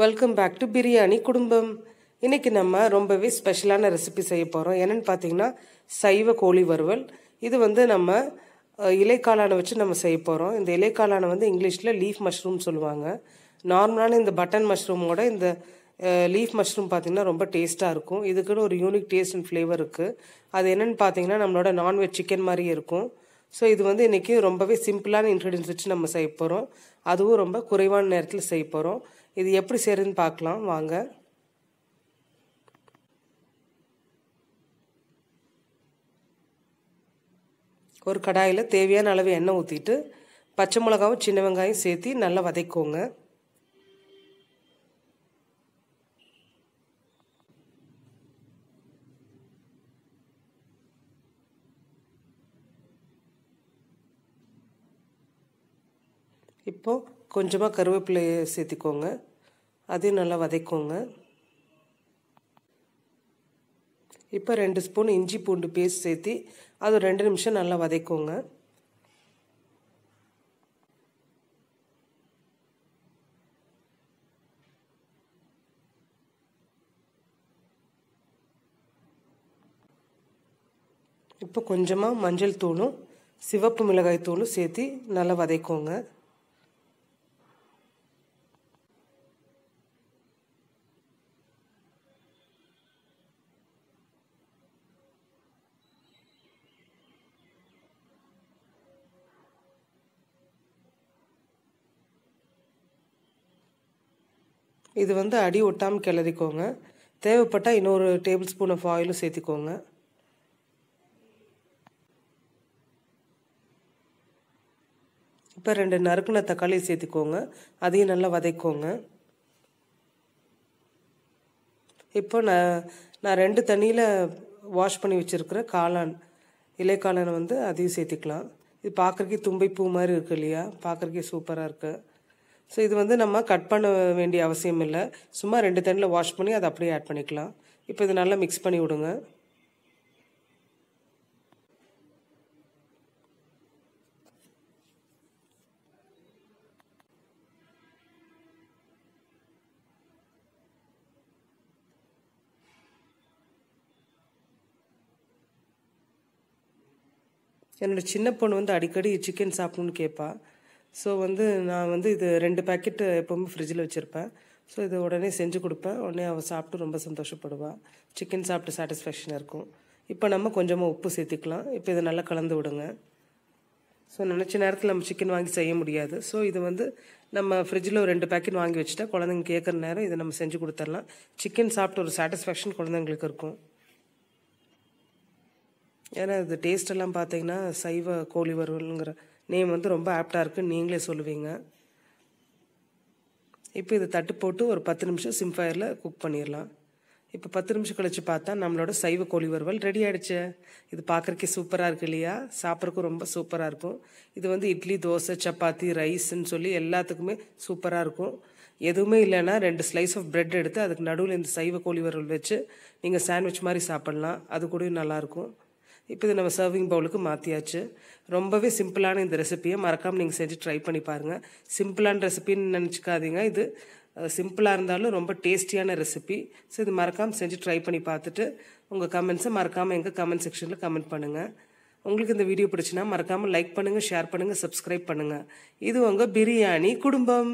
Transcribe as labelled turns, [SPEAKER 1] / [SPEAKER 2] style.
[SPEAKER 1] welcome back to biryani குடும்பம் இன்னைக்கு நம்ம ரொம்பவே ஸ்பெஷலான ரெசிபி செய்ய போகிறோம் என்னென்னு பார்த்தீங்கன்னா சைவ கோழி வறுவல் இது வந்து நம்ம இலைக்காளானை வச்சு நம்ம செய்ய போகிறோம் இந்த இலைக்காளானை வந்து இங்கிலீஷில் லீஃப் மஷ்ரூம் சொல்லுவாங்க நார்மலான இந்த பட்டன் மஷ்ரூமோட இந்த லீஃப் மஷ்ரூம் பார்த்தீங்கன்னா ரொம்ப டேஸ்ட்டாக இருக்கும் இதுக்குன்னு ஒரு யூனிக் டேஸ்ட் அண்ட் ஃப்ளேவர் இருக்குது அது என்னென்னு பார்த்தீங்கன்னா நம்மளோட நான்வெஜ் சிக்கன் மாதிரி இருக்கும் ஸோ இது வந்து இன்றைக்கி ரொம்பவே சிம்பிளான இன்க்ரீடியன்ஸ் வச்சு நம்ம செய்ய போகிறோம் அதுவும் ரொம்ப குறைவான நேரத்தில் செய்ய போகிறோம் இது எப்படி செய்யுதுன்னு பார்க்கலாம் வாங்க ஒரு கடாயில் தேவையான அளவு எண்ணெய் ஊற்றிட்டு பச்சை மிளகாவும் சின்ன வெங்காயம் சேர்த்து நல்லா வதைக்கோங்க இப்போது கொஞ்சமாக கருவேப்பிலையை சேர்த்திக்கோங்க அதையும் நல்லா வதைக்கோங்க இப்போ ரெண்டு ஸ்பூன் இஞ்சி பூண்டு பேஸ்ட் சேர்த்து அது ரெண்டு நிமிஷம் நல்லா வதைக்கோங்க இப்போ கொஞ்சமாக மஞ்சள் தூளும் சிவப்பு மிளகாய் தூளும் சேர்த்து நல்லா வதைக்கோங்க இது வந்து அடி ஒட்டாமல் கிளறிக்கோங்க தேவைப்பட்டால் இன்னொரு டேபிள் ஸ்பூன் ஆஃப் ஆயிலும் சேர்த்துக்கோங்க இப்போ ரெண்டு நறுக்குன தக்காளி சேர்த்துக்கோங்க அதையும் நல்லா வதைக்கோங்க இப்போ நான் நான் ரெண்டு தண்ணியில் வாஷ் பண்ணி வச்சுருக்கிற காளான் இலைக்காளான் வந்து அதையும் சேர்த்துக்கலாம் இது பார்க்குறக்கே தும்பை பூ மாதிரி இருக்கு இல்லையா பார்க்குறக்கே சூப்பராக இருக்குது ஸோ இது வந்து நம்ம கட் பண்ண வேண்டிய அவசியம் இல்லை சும்மா ரெண்டு தண்ணியில் வாஷ் பண்ணி அதை அப்படியே ஆட் பண்ணிக்கலாம் இப்போ இது நல்லா மிக்ஸ் பண்ணி விடுங்க என்னோடய சின்ன பொண்ணு வந்து அடிக்கடி சிக்கன் சாப்பிட்ணுன்னு கேட்பா ஸோ வந்து நான் வந்து இது ரெண்டு பேக்கெட்டு எப்போவுமே ஃப்ரிட்ஜில் வச்சுருப்பேன் ஸோ இது உடனே செஞ்சு கொடுப்பேன் உடனே அவள் சாப்பிட்டு ரொம்ப சந்தோஷப்படுவாள் சிக்கன் சாப்பிட்டு சாட்டிஸ்ஃபேக்ஷனாக இருக்கும் இப்போ நம்ம கொஞ்சமாக உப்பு சேர்த்துக்கலாம் இப்போ இதை நல்லா கலந்து விடுங்க ஸோ நினச்ச நேரத்தில் நம்ம சிக்கன் வாங்கி செய்ய முடியாது ஸோ இது வந்து நம்ம ஃப்ரிட்ஜில் ஒரு ரெண்டு பேக்கெட் வாங்கி வச்சுட்டா குழந்தைங்க கேட்குற நேரம் இதை நம்ம செஞ்சு கொடுத்துடலாம் சிக்கன் சாப்பிட்டு ஒரு சாட்டிஸ்ஃபேக்ஷன் குழந்தைங்களுக்கு இருக்கும் ஏன்னா இது டேஸ்டெல்லாம் பார்த்தீங்கன்னா சைவ கோழி வறுவல்ங்கிற நேம் வந்து ரொம்ப ஆப்டாக இருக்குன்னு நீங்களே சொல்லுவீங்க இப்போ இதை தட்டு போட்டு ஒரு பத்து நிமிஷம் சிம் ஃபயரில் குக் பண்ணிடலாம் இப்போ பத்து நிமிஷம் கழித்து பார்த்தா நம்மளோட சைவ கோழி வறுவல் ரெடி ஆகிடுச்சு இது பார்க்குறக்கே சூப்பராக இருக்கு இல்லையா சாப்பிட்றக்கும் ரொம்ப சூப்பராக இருக்கும் இது வந்து இட்லி தோசை சப்பாத்தி ரைஸ்ன்னு சொல்லி எல்லாத்துக்குமே சூப்பராக இருக்கும் எதுவுமே இல்லைன்னா ரெண்டு ஸ்லைஸ் ஆஃப் பிரெட் எடுத்து அதுக்கு நடுவில் இந்த சைவ கோழி வறுவல் வச்சு நீங்கள் சாண்ட்விச் மாதிரி சாப்பிட்லாம் அது கூட நல்லாயிருக்கும் இப்போ இது நம்ம சர்விங் பவுலுக்கு மாற்றியாச்சு ரொம்பவே சிம்பிளான இந்த ரெசிப்பியை மறக்காமல் நீங்கள் செஞ்சு ட்ரை பண்ணி பாருங்கள் சிம்பிளான ரெசிபின்னு நினச்சிக்காதீங்க இது சிம்பிளாக இருந்தாலும் ரொம்ப டேஸ்டியான ரெசிபி ஸோ இது மறக்காமல் செஞ்சு ட்ரை பண்ணி பார்த்துட்டு உங்கள் கமெண்ட்ஸை மறக்காமல் எங்கள் கமெண்ட் செக்ஷனில் கமெண்ட் பண்ணுங்கள் உங்களுக்கு இந்த வீடியோ பிடிச்சினா மறக்காமல் லைக் பண்ணுங்கள் ஷேர் பண்ணுங்கள் சப்ஸ்கிரைப் பண்ணுங்கள் இது உங்கள் பிரியாணி குடும்பம்